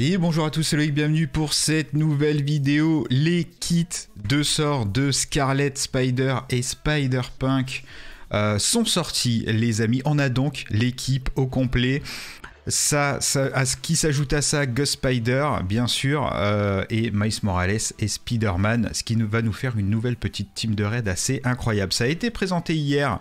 Et bonjour à tous, c'est Loïc, bienvenue pour cette nouvelle vidéo, les kits de sort de Scarlet Spider et Spider-Punk euh, sont sortis les amis, on a donc l'équipe au complet. Ça, à ce qui s'ajoute à ça, Ghost Spider, bien sûr, euh, et Miles Morales et Spider-Man, ce qui va nous faire une nouvelle petite team de raid assez incroyable. Ça a été présenté hier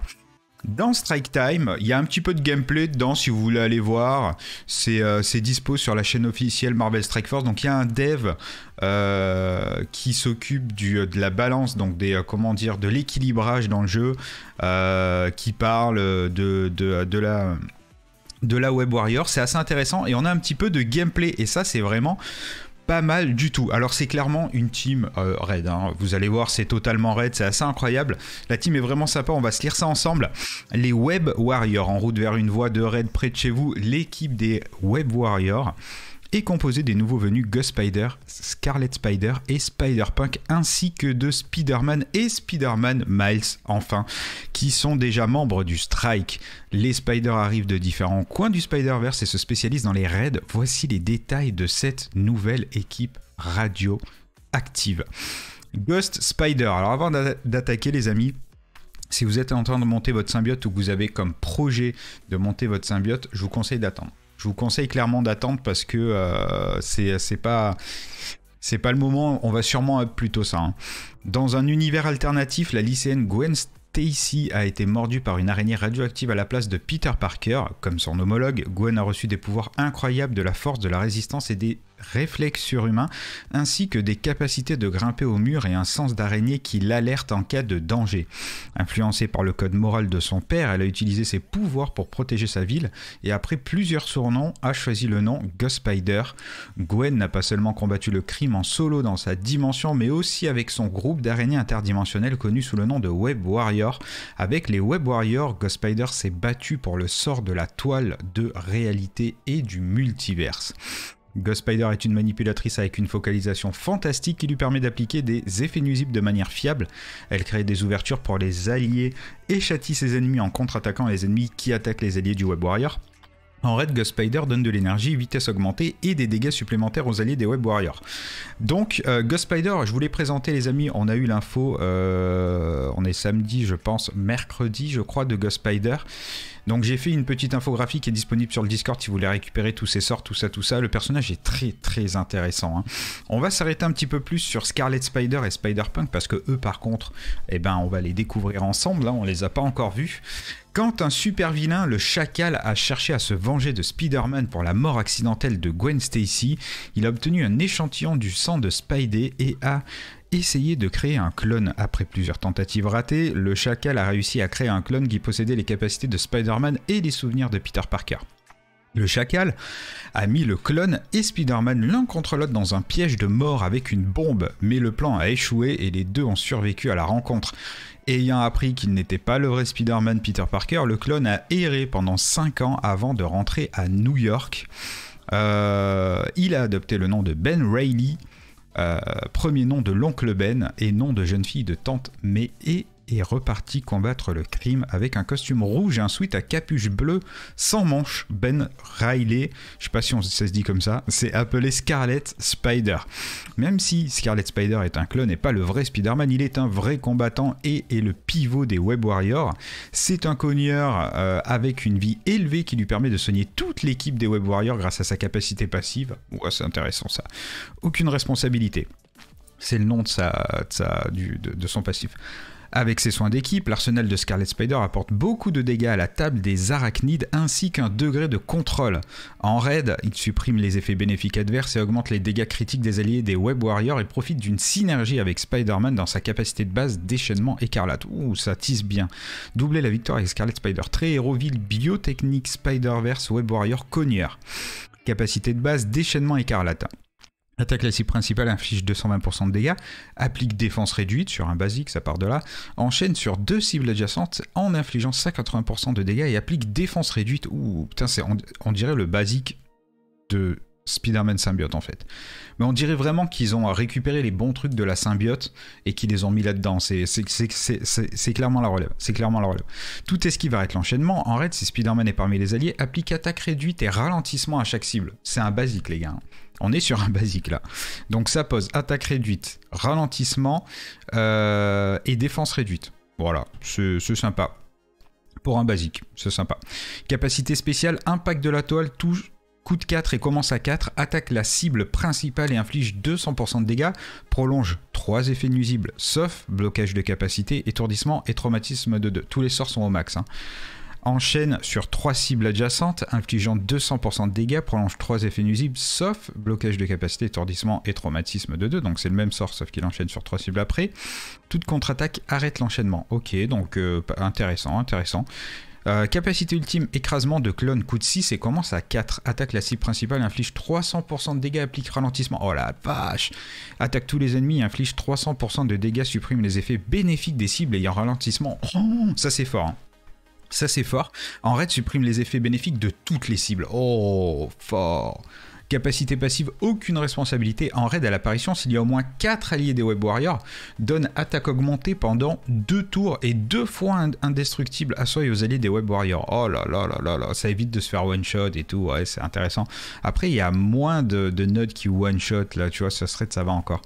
dans Strike Time, il y a un petit peu de gameplay dedans si vous voulez aller voir. C'est euh, dispo sur la chaîne officielle Marvel Strike Force. Donc il y a un dev euh, qui s'occupe euh, de la balance, donc des, comment dire, de l'équilibrage dans le jeu, qui parle de, de, la de la Web Warrior. C'est assez intéressant et on a un petit peu de gameplay. Et ça, c'est vraiment pas mal du tout. Alors c'est clairement une team euh, raid. Hein. Vous allez voir, c'est totalement raid, c'est assez incroyable. La team est vraiment sympa, on va se lire ça ensemble. Les Web Warriors, en route vers une voie de raid près de chez vous, l'équipe des Web Warriors est composé des nouveaux venus Ghost Spider, Scarlet Spider et Spider-Punk, ainsi que de Spider-Man et Spider-Man Miles, enfin, qui sont déjà membres du Strike. Les Spiders arrivent de différents coins du Spider-Verse et se spécialisent dans les raids. Voici les détails de cette nouvelle équipe radio active. Ghost Spider. Alors avant d'attaquer les amis, si vous êtes en train de monter votre symbiote ou que vous avez comme projet de monter votre symbiote, je vous conseille d'attendre je vous conseille clairement d'attendre parce que euh, c'est pas c'est pas le moment. On va sûrement up plutôt ça. Hein. Dans un univers alternatif, la lycéenne Gwen Stacy a été mordue par une araignée radioactive à la place de Peter Parker. Comme son homologue, Gwen a reçu des pouvoirs incroyables de la force de la résistance et des réflexe surhumain, ainsi que des capacités de grimper au mur et un sens d'araignée qui l'alerte en cas de danger. Influencée par le code moral de son père, elle a utilisé ses pouvoirs pour protéger sa ville et après plusieurs surnoms a choisi le nom Ghost Spider. Gwen n'a pas seulement combattu le crime en solo dans sa dimension, mais aussi avec son groupe d'araignées interdimensionnelles connu sous le nom de Web Warrior. Avec les Web Warriors, Ghost Spider s'est battu pour le sort de la toile de réalité et du multiverse. Ghost Spider est une manipulatrice avec une focalisation fantastique qui lui permet d'appliquer des effets nuisibles de manière fiable. Elle crée des ouvertures pour les alliés et châtie ses ennemis en contre-attaquant les ennemis qui attaquent les alliés du Web Warrior. En raid, Ghost Spider donne de l'énergie, vitesse augmentée et des dégâts supplémentaires aux alliés des Web Warriors. Donc, euh, Ghost Spider, je vous l'ai présenté, les amis. On a eu l'info, euh, on est samedi, je pense, mercredi, je crois, de Ghost Spider. Donc j'ai fait une petite infographie qui est disponible sur le Discord si vous voulez récupérer tous ces sorts, tout ça, tout ça. Le personnage est très très intéressant. Hein. On va s'arrêter un petit peu plus sur Scarlet Spider et Spider-Punk parce que eux par contre, eh ben, on va les découvrir ensemble, là hein. on les a pas encore vus. Quand un super vilain, le chacal, a cherché à se venger de Spider-Man pour la mort accidentelle de Gwen Stacy, il a obtenu un échantillon du sang de Spidey et a essayé de créer un clone. Après plusieurs tentatives ratées, le chacal a réussi à créer un clone qui possédait les capacités de Spider-Man et les souvenirs de Peter Parker. Le chacal a mis le clone et Spider-Man l'un contre l'autre dans un piège de mort avec une bombe, mais le plan a échoué et les deux ont survécu à la rencontre. Ayant appris qu'il n'était pas le vrai Spider-Man Peter Parker, le clone a erré pendant 5 ans avant de rentrer à New York. Euh, il a adopté le nom de Ben Reilly euh, premier nom de l'oncle Ben et nom de jeune fille de tante May et et reparti combattre le crime avec un costume rouge et un sweat à capuche bleue sans manche, Ben Riley, je sais pas si ça se dit comme ça, c'est appelé Scarlet Spider. Même si Scarlet Spider est un clone et pas le vrai Spider-Man, il est un vrai combattant et est le pivot des Web Warriors. C'est un cogneur euh, avec une vie élevée qui lui permet de soigner toute l'équipe des Web Warriors grâce à sa capacité passive. Ouais, c'est intéressant ça. Aucune responsabilité. C'est le nom de son passif. Avec ses soins d'équipe, l'arsenal de Scarlet Spider apporte beaucoup de dégâts à la table des arachnides ainsi qu'un degré de contrôle. En raid, il supprime les effets bénéfiques adverses et augmente les dégâts critiques des alliés des Web Warriors et profite d'une synergie avec Spider-Man dans sa capacité de base déchaînement écarlate. Ouh, ça tisse bien. Doubler la victoire avec Scarlet Spider. Très héroville, biotechnique, Spider-Verse, Web Warrior, cogneur. Capacité de base déchaînement écarlate. Attaque la cible principale, inflige 220% de dégâts, applique défense réduite sur un basique, ça part de là, enchaîne sur deux cibles adjacentes en infligeant 180% de dégâts et applique défense réduite. Ouh, putain, c'est, on, dirait le basique de Spider-Man symbiote en fait. Mais on dirait vraiment qu'ils ont récupéré les bons trucs de la symbiote et qu'ils les ont mis là-dedans. C'est, clairement la relève. C'est clairement la relève. Tout est ce qui va être l'enchaînement. En raid, si Spider-Man est parmi les alliés, applique attaque réduite et ralentissement à chaque cible. C'est un basique, les gars. Hein. On est sur un basique là. Donc ça pose attaque réduite, ralentissement euh, et défense réduite. Voilà, c'est sympa. Pour un basique, c'est sympa. Capacité spéciale, impact de la toile, touche, de 4 et commence à 4, attaque la cible principale et inflige 200% de dégâts, prolonge 3 effets nuisibles, sauf blocage de capacité, étourdissement et traumatisme de 2. Tous les sorts sont au max. Hein enchaîne sur trois cibles adjacentes, infligeant 200% de dégâts, prolonge 3 effets nuisibles, sauf blocage de capacité, étourdissement et traumatisme de 2. Donc c'est le même sort, sauf qu'il enchaîne sur trois cibles après. Toute contre-attaque arrête l'enchaînement. Ok, donc euh, intéressant, intéressant. Euh, capacité ultime, écrasement de clone, coup de 6 et commence à 4. Attaque la cible principale, inflige 300% de dégâts, applique ralentissement. Oh la vache Attaque tous les ennemis, inflige 300% de dégâts, supprime les effets bénéfiques des cibles ayant ralentissement. ça c'est fort. Hein. Ça c'est fort. En raid supprime les effets bénéfiques de toutes les cibles. Oh, fort. Capacité passive, aucune responsabilité. En raid à l'apparition, s'il y a au moins 4 alliés des Web Warriors, donne attaque augmentée pendant 2 tours et 2 fois indestructible à soi et aux alliés des Web Warriors. Oh là là là là là, ça évite de se faire one shot et tout, ouais, c'est intéressant. Après, il y a moins de, nodes qui one shot là, tu vois, ça serait de ça va encore.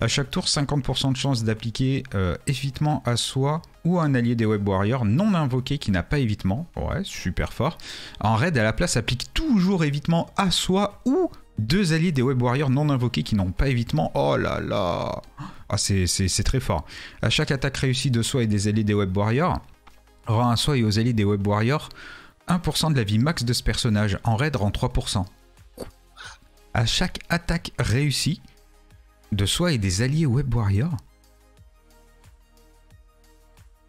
À chaque tour, 50% de chance d'appliquer euh, évitement à soi ou à un allié des Web Warriors non invoqué qui n'a pas évitement. Ouais, super fort. En raid, à la place, applique toujours évitement à soi ou deux alliés des Web Warriors non invoqués qui n'ont pas évitement. Oh là là Ah, c'est très fort. À chaque attaque réussie de soi et des alliés des Web Warriors, rend à soi et aux alliés des Web Warriors 1% de la vie max de ce personnage. En raid, rend 3%. À chaque attaque réussie, de soi et des alliés Web Warrior.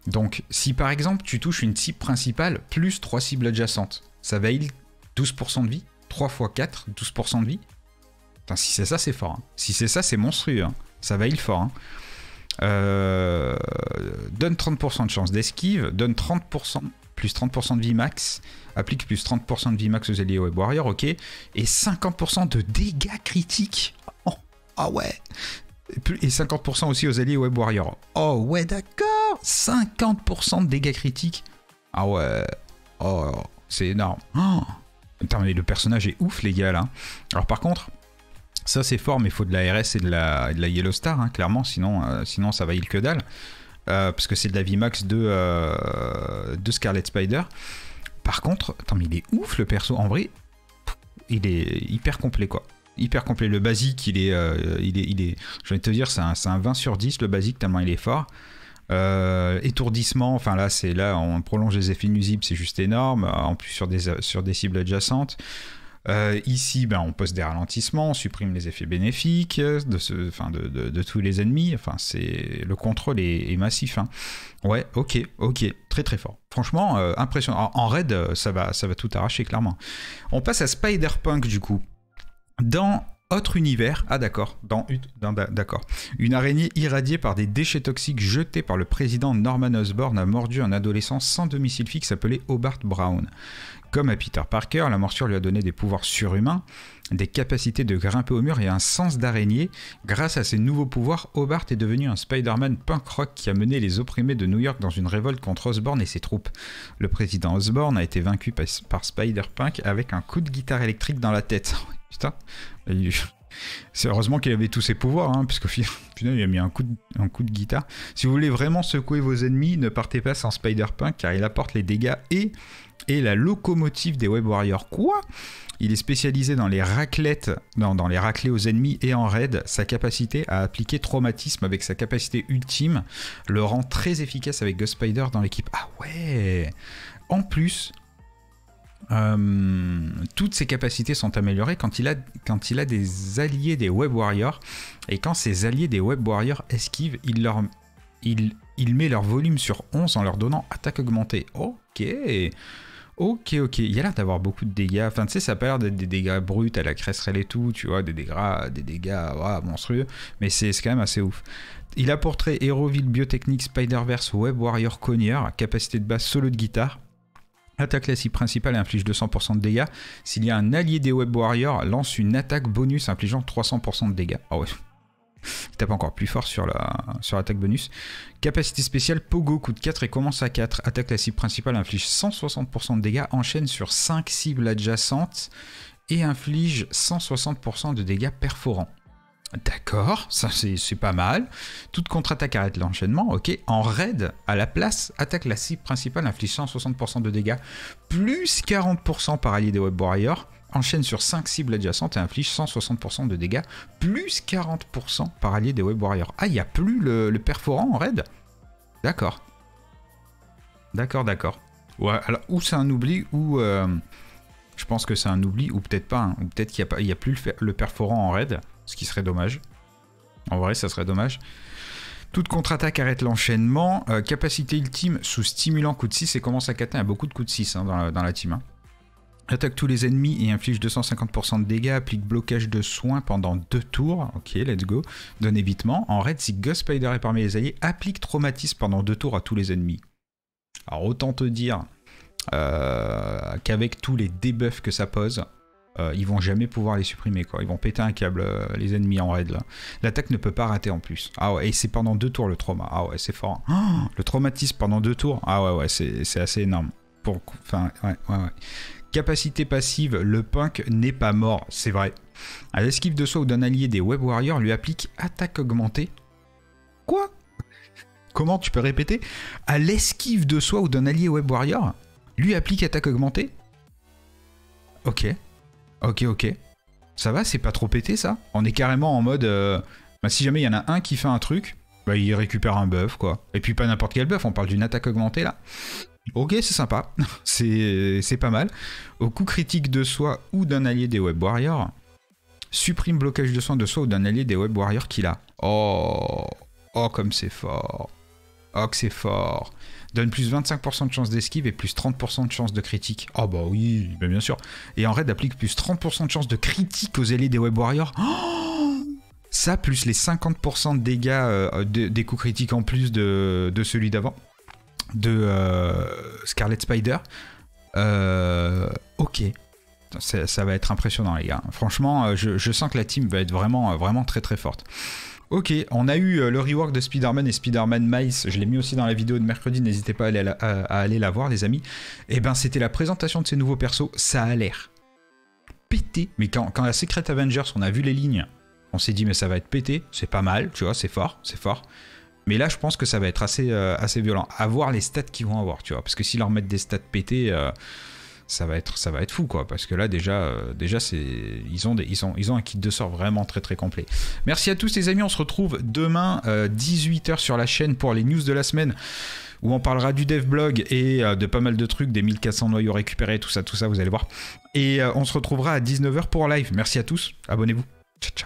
Donc, si par exemple tu touches une cible principale plus 3 cibles adjacentes, ça va heal 12% de vie, 3 x 4, 12% de vie. si c'est ça, c'est fort. Hein. Si c'est ça, c'est monstrueux. Hein. Ça va heal fort. Hein. Euh, donne 30% de chance d'esquive, donne 30%, plus 30% de vie max, applique plus 30% de vie max aux alliés Web Warrior, ok, et 50% de dégâts critiques. Oh, ah ouais et 50% aussi aux alliés Web Warrior. Oh ouais, d'accord 50% de dégâts critiques Ah ouais Oh, c'est énorme oh. Attends mais le personnage est ouf, les gars, là Alors par contre, ça c'est fort, mais il faut de la RS et de la, Yellow Star, hein, clairement, sinon, euh, sinon ça va il que dalle. Euh, parce que c'est de la vie de, euh, de Scarlet Spider. Par contre, attends, mais il est ouf, le perso, en vrai, il est hyper complet, quoi hyper complet. Le basique, il est, euh, il est, il est, je vais te dire, c'est un, 20 sur 10, le basique, tellement il est fort. Euh, étourdissement, enfin là, c'est là, on prolonge les effets nuisibles, c'est juste énorme, en plus sur des, sur des cibles adjacentes. Euh, ici, ben, on pose des ralentissements, on supprime les effets bénéfiques de, ce, de, tous les ennemis. Enfin, c'est le contrôle est, massif. Hein. Ouais, ok, ok, très très fort. Franchement, impression impressionnant. En, raid, ça va, ça va tout arracher clairement. On passe à Spider-Punk du coup. Dans autre univers, ah d'accord, dans, d'accord. Une araignée irradiée par des déchets toxiques jetés par le président Norman Osborn a mordu un adolescent sans domicile fixe appelé Hobart Brown. Comme à Peter Parker, la morsure lui a donné des pouvoirs surhumains, des capacités de grimper au mur et un sens d'araignée. Grâce à ses nouveaux pouvoirs, Hobart est devenu un Spider-Man punk rock qui a mené les opprimés de New York dans une révolte contre Osborn et ses troupes. Le président Osborn a été vaincu par Spider-Punk avec un coup de guitare électrique dans la tête. C'est heureusement qu'il avait tous ses pouvoirs, hein, final, il a mis un coup, de, guitare. Si vous voulez vraiment secouer vos ennemis, ne partez pas sans Spider-Punk, car il apporte les dégâts et, la locomotive des Web Warriors. Quoi Il est spécialisé dans les raclettes, dans les raclées aux ennemis et en raid. Sa capacité à appliquer traumatisme avec sa capacité ultime le rend très efficace avec Ghost Spider dans l'équipe. Ah ouais En plus, euh, toutes ses capacités sont améliorées quand il, a, quand il a des alliés des Web Warriors. Et quand ces alliés des Web Warriors esquivent, il, leur, il, il met leur volume sur 11 en leur donnant attaque augmentée. Ok Ok, ok, il a l'air d'avoir beaucoup de dégâts. Enfin, tu sais, ça a l'air d'être des dégâts bruts à la cresserelle et tout, tu vois, des dégâts, des dégâts monstrueux, mais c'est quand même assez ouf. Il a portrait Héroville, Biotechnique, Spider-Verse, Web Warrior, Cogneur, capacité de base solo de guitare. Attaque classique principale inflige 200% de dégâts. S'il y a un allié des Web Warriors, lance une attaque bonus infligeant 300% de dégâts. Ah ouais. Il tape encore plus fort sur l'attaque la, sur bonus. Capacité spéciale Pogo coûte 4 et commence à 4. Attaque classique principale, inflige 160% de dégâts, enchaîne sur 5 cibles adjacentes et inflige 160% de dégâts perforants. D'accord, ça c'est pas mal. Toute contre-attaque arrête l'enchaînement, ok. En raid, à la place, attaque la cible principale inflige 60% de dégâts, plus 40% par allié des Web Warriors. Enchaîne sur 5 cibles adjacentes et inflige 160% de dégâts, plus 40% par allié des Web Warriors. Ah, il n'y a plus le, perforant en raid D'accord. D'accord, d'accord. Ouais, alors, ou c'est un oubli, ou... Euh, je pense que c'est un oubli, ou peut-être pas, hein. ou peut-être qu'il n'y a, a plus le perforant en raid ce qui serait dommage. En vrai, ça serait dommage. Toute contre-attaque arrête l'enchaînement. Euh, capacité ultime sous stimulant coup de 6 et commence à y à beaucoup de coups de 6 hein, dans, la, team. Hein. Attaque tous les ennemis et inflige 250% de dégâts. Applique blocage de soins pendant 2 tours. Ok, let's go. Donne évitement. En raid, si Ghost Spider est parmi les alliés, applique traumatisme pendant 2 tours à tous les ennemis. Alors autant te dire euh, qu'avec tous les debuffs que ça pose, euh, ils vont jamais pouvoir les supprimer. Quoi. Ils vont péter un câble, euh, les ennemis en raid. L'attaque ne peut pas rater en plus. Ah ouais, et c'est pendant deux tours le trauma. Ah ouais, c'est fort. Hein. Oh, le traumatisme pendant deux tours. Ah ouais, ouais, c'est assez énorme. Pour, enfin, ouais, ouais, ouais. Capacité passive, le punk n'est pas mort, c'est vrai. À l'esquive de soi ou d'un allié des Web Warriors lui applique attaque augmentée. Quoi Comment tu peux répéter À l'esquive de soi ou d'un allié Web Warrior lui applique attaque augmentée Ok. Ok, ok. Ça va, c'est pas trop pété ça On est carrément en mode. Euh, bah, si jamais il y en a un qui fait un truc, bah, il récupère un buff quoi. Et puis pas n'importe quel buff, on parle d'une attaque augmentée là. Ok, c'est sympa, c'est pas mal. Au coup critique de soi ou d'un allié des Web Warriors, supprime blocage de soins de soi ou d'un allié des Web Warriors qu'il a. Oh, oh comme c'est fort. Oh, que c'est fort Donne plus 25% de chance d'esquive et plus 30% de chance de critique. oh bah oui, bien sûr. Et en raid, applique plus 30% de chance de critique aux ailés des Web Warriors. Oh ça, plus les 50% de dégâts euh, des coups critiques en plus de, celui d'avant, de euh, Scarlet Spider. Euh, ok. Ça, va être impressionnant, les gars. Franchement, je, sens que la team va être vraiment, vraiment très très forte. Ok, on a eu euh, le rework de Spider-Man et Spider-Man Miles, je l'ai mis aussi dans la vidéo de mercredi, n'hésitez pas à aller la, voir les amis. Et eh ben c'était la présentation de ces nouveaux persos, ça a l'air pété. Mais quand, quand la Secret Avengers, on a vu les lignes, on s'est dit mais ça va être pété, c'est pas mal, tu vois, c'est fort, c'est fort. Mais là, je pense que ça va être assez, euh, assez violent. À voir les stats qu'ils vont avoir, tu vois. Parce que s'ils leur mettent des stats pétés, euh, ça va être ça va être fou quoi parce que là déjà euh, déjà c'est ils ont des, ils ont ils ont un kit de sort vraiment très très complet. Merci à tous les amis, on se retrouve demain 18h euh, sur la chaîne pour les news de la semaine où on parlera du dev blog et euh, de pas mal de trucs, des 1400 noyaux récupérés, tout ça tout ça, vous allez voir. Et on se retrouvera à 19h pour live. Merci à tous, abonnez-vous. Ciao ciao.